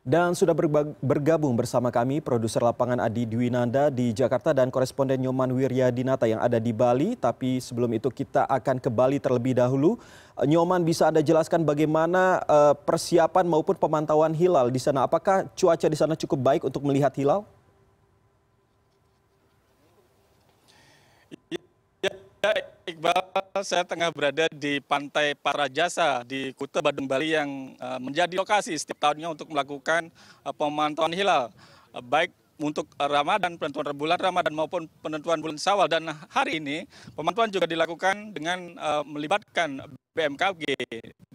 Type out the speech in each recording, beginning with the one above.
Dan sudah bergabung bersama kami produser lapangan Adi Dwinanda di Jakarta dan koresponden Nyoman Wiryadinata yang ada di Bali. Tapi sebelum itu kita akan ke Bali terlebih dahulu. Eh, Nyoman bisa Anda jelaskan bagaimana eh, persiapan maupun pemantauan hilal di sana? Apakah cuaca di sana cukup baik untuk melihat hilal? Ya, ya Iqbal saya tengah berada di Pantai Parajasa di Kuta Badung Bali yang eh, menjadi lokasi setiap tahunnya untuk melakukan eh, pemantauan hilal eh, baik untuk Ramadan, penentuan bulan Ramadan maupun penentuan bulan Syawal dan hari ini pemantauan juga dilakukan dengan melibatkan BMKG.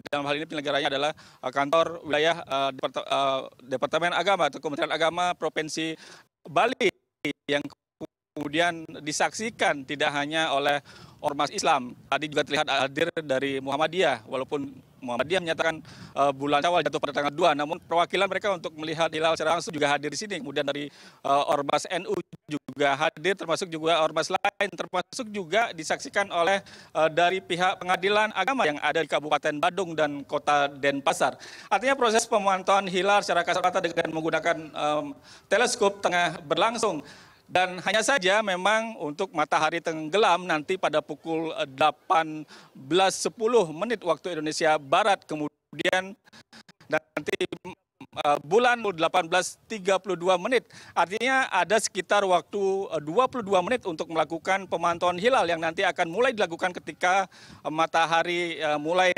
Dalam hal ini penyelenggaranya adalah kantor wilayah Departemen Agama atau Kementerian Agama Provinsi Bali yang kemudian disaksikan tidak hanya oleh ormas Islam. Tadi juga terlihat hadir dari Muhammadiyah, walaupun Muhammadiyah menyatakan uh, bulan Syawal jatuh pada tanggal 2, namun perwakilan mereka untuk melihat hilal secara langsung juga hadir di sini. Kemudian dari uh, ormas NU juga hadir, termasuk juga ormas lain, termasuk juga disaksikan oleh uh, dari pihak pengadilan agama yang ada di Kabupaten Badung dan Kota Denpasar. Artinya proses pemantauan hilal secara kasat mata dengan menggunakan um, teleskop tengah berlangsung. Dan hanya saja memang untuk matahari tenggelam nanti pada pukul 18.10 menit waktu Indonesia Barat kemudian nanti Eh, bulan 18.32 menit. Artinya ada sekitar waktu 22 eh, menit untuk melakukan pemantauan hilal yang nanti akan mulai dilakukan ketika eh, matahari mulai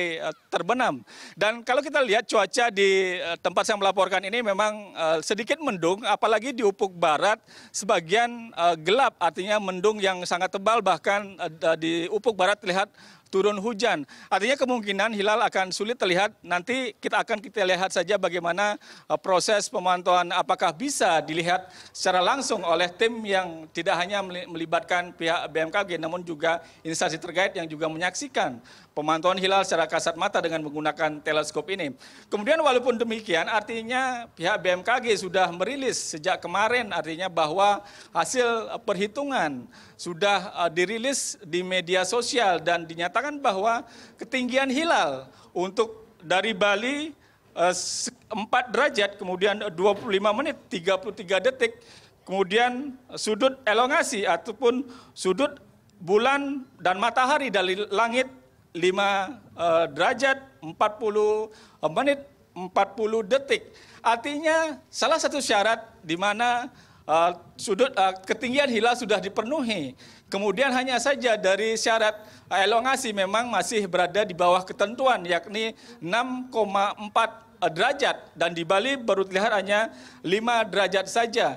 terbenam. Dan kalau kita lihat cuaca di tempat saya melaporkan ini memang sedikit mendung, apalagi di upuk barat sebagian gelap, artinya mendung yang sangat tebal bahkan di upuk barat terlihat turun hujan. Artinya kemungkinan hilal akan sulit terlihat. Nanti kita akan kita lihat saja bagaimana e, proses pemantauan apakah bisa dilihat secara langsung oleh tim yang tidak hanya melibatkan pihak BMKG namun juga instansi terkait yang juga menyaksikan pemantauan hilal secara kasat mata dengan menggunakan teleskop ini. Kemudian walaupun demikian artinya pihak BMKG sudah merilis sejak kemarin artinya bahwa hasil perhitungan sudah uh, dirilis di media sosial dan dinyatakan bahwa ketinggian hilal untuk dari Bali 4 uh, derajat kemudian 25 menit 33 detik kemudian sudut elongasi ataupun sudut bulan dan matahari dari langit uh, derajat 40 eh, menit 40 detik. Artinya salah satu syarat di mana eh, sudut ketinggian hilal sudah dipenuhi. Kemudian hanya saja dari syarat elongasi memang masih berada di bawah ketentuan yakni 6,4 empat derajat dan di Bali baru terlihat hanya 5 derajat saja.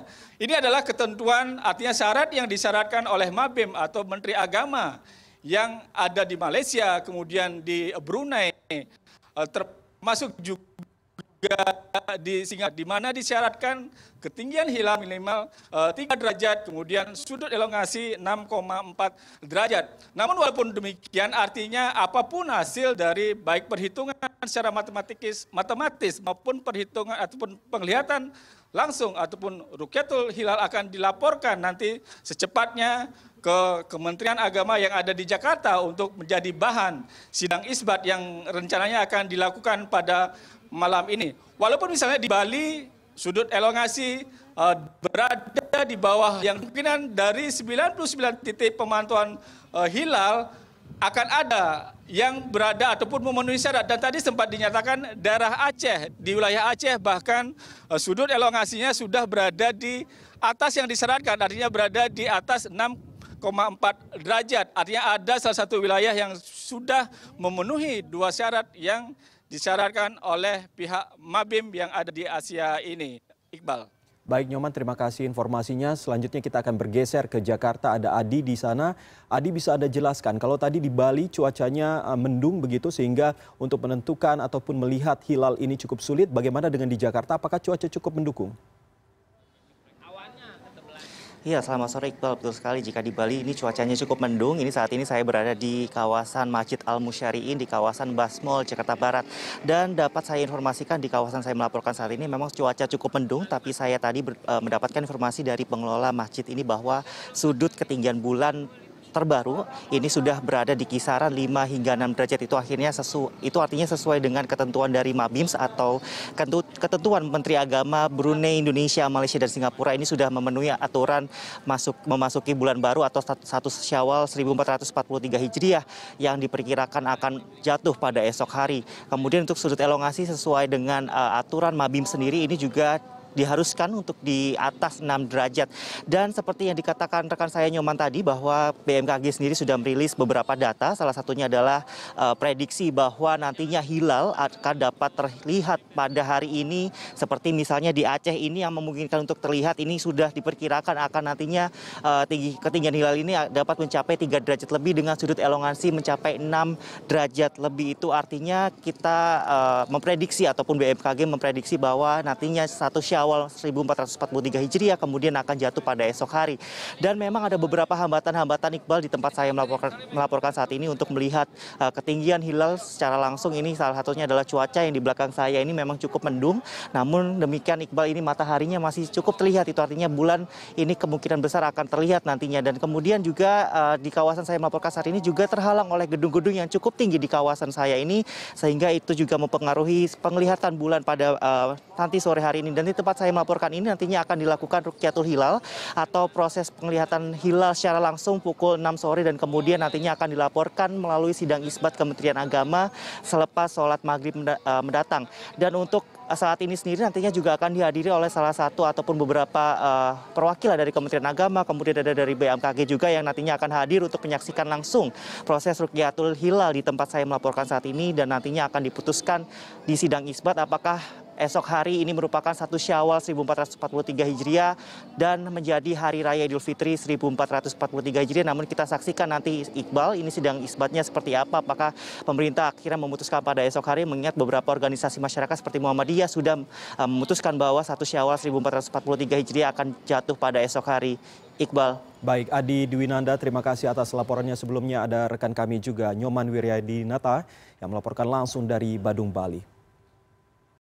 Ini adalah ketentuan artinya syarat yang disyaratkan oleh Mabim atau Menteri Agama yang ada di Malaysia, kemudian di Brunei, eh, termasuk juga di Singapura, di mana disyaratkan ketinggian hilal minimal 3 eh, derajat, kemudian sudut elongasi 6,4 derajat. Namun walaupun demikian, artinya apapun hasil dari baik perhitungan secara matematis, matematis maupun perhitungan ataupun penglihatan langsung ataupun rukyatul hilal akan dilaporkan nanti secepatnya ke Kementerian Agama yang ada di Jakarta untuk menjadi bahan sidang isbat yang rencananya akan dilakukan pada malam ini. Walaupun misalnya di Bali sudut elongasi uh, berada di bawah yang kemungkinan dari 99 titik pemantauan uh, hilal akan ada yang berada ataupun memenuhi syarat dan tadi sempat dinyatakan daerah Aceh di wilayah Aceh bahkan uh, sudut elongasinya sudah berada di atas yang disyaratkan artinya berada di atas 6 derajat. Artinya ada salah satu wilayah yang sudah memenuhi dua syarat yang disyaratkan oleh pihak Mabim yang ada di Asia ini. Iqbal. Baik Nyoman, terima kasih informasinya. Selanjutnya kita akan bergeser ke Jakarta. Ada Adi di sana. Adi bisa Anda jelaskan, kalau tadi di Bali cuacanya eh, mendung begitu sehingga untuk menentukan ataupun melihat hilal ini cukup sulit, bagaimana dengan di Jakarta? Apakah cuaca cukup mendukung? Iya, selamat sore Iqbal. Betul sekali jika di Bali ini cuacanya cukup mendung. Ini saat ini saya berada di kawasan Masjid Al Musyariin di kawasan Basmol, Jakarta Barat. Dan dapat saya informasikan di kawasan saya melaporkan saat ini memang cuaca cukup mendung, tapi saya tadi eh, mendapatkan informasi dari pengelola masjid ini bahwa sudut ketinggian bulan terbaru ini sudah berada di kisaran 5 hingga 6 derajat itu akhirnya sesu, itu artinya sesuai dengan ketentuan dari Mabims atau ketentuan Menteri Agama Brunei Indonesia Malaysia dan Singapura ini sudah memenuhi aturan masuk memasuki bulan baru atau satu Syawal 1443 Hijriah yang diperkirakan akan jatuh pada esok hari. Kemudian untuk sudut elongasi sesuai dengan uh, aturan Mabims sendiri ini juga diharuskan untuk di atas 6 derajat. Dan seperti yang dikatakan rekan saya Nyoman tadi bahwa BMKG sendiri sudah merilis beberapa data, salah satunya adalah uh, prediksi bahwa nantinya hilal akan dapat terlihat pada hari ini seperti misalnya di Aceh ini yang memungkinkan untuk terlihat ini sudah diperkirakan akan nantinya uh, tinggi ketinggian hilal ini dapat mencapai 3 derajat lebih dengan sudut elongansi mencapai 6 derajat lebih itu artinya kita uh, memprediksi ataupun BMKG memprediksi bahwa nantinya satu syawal Syawal 1443 Hijriah kemudian akan jatuh pada esok hari. Dan memang ada beberapa hambatan-hambatan Iqbal di tempat saya melaporkan, melaporkan saat ini untuk melihat uh, ketinggian hilal secara langsung. Ini salah satunya adalah cuaca yang di belakang saya ini memang cukup mendung. Namun demikian Iqbal ini mataharinya masih cukup terlihat. Itu artinya bulan ini kemungkinan besar akan terlihat nantinya. Dan kemudian juga uh, di kawasan saya melaporkan saat ini juga terhalang oleh gedung-gedung yang cukup tinggi di kawasan saya ini. Sehingga itu juga mempengaruhi penglihatan bulan pada uh, nanti sore hari ini. Dan di tempat tempat saya melaporkan ini nantinya akan dilakukan rukyatul hilal atau proses penglihatan hilal secara langsung pukul 6 sore dan kemudian nantinya akan dilaporkan melalui sidang isbat Kementerian Agama selepas sholat maghrib eh, mendatang. Dan untuk Eh, saat ini sendiri nantinya juga akan dihadiri oleh salah satu ataupun beberapa eh, perwakilan dari Kementerian Agama, kemudian ada dari BMKG juga yang nantinya akan hadir untuk menyaksikan langsung proses Rukyatul Hilal di tempat saya melaporkan saat ini dan nantinya akan diputuskan di sidang isbat apakah esok hari ini merupakan satu Syawal 1443 Hijriah dan menjadi hari raya Idul Fitri 1443 Hijriah. Namun kita saksikan nanti Iqbal ini sidang isbatnya seperti apa? Apakah pemerintah akhirnya memutuskan pada esok hari mengingat beberapa organisasi masyarakat seperti Muhammadiyah dia sudah eh, memutuskan bahwa satu Syawal 1443 Hijriah akan jatuh pada esok hari. Iqbal. Baik, Adi Dwinanda, terima kasih atas laporannya. Sebelumnya ada rekan kami juga, Nyoman Wiryadinata, yang melaporkan langsung dari Badung, Bali.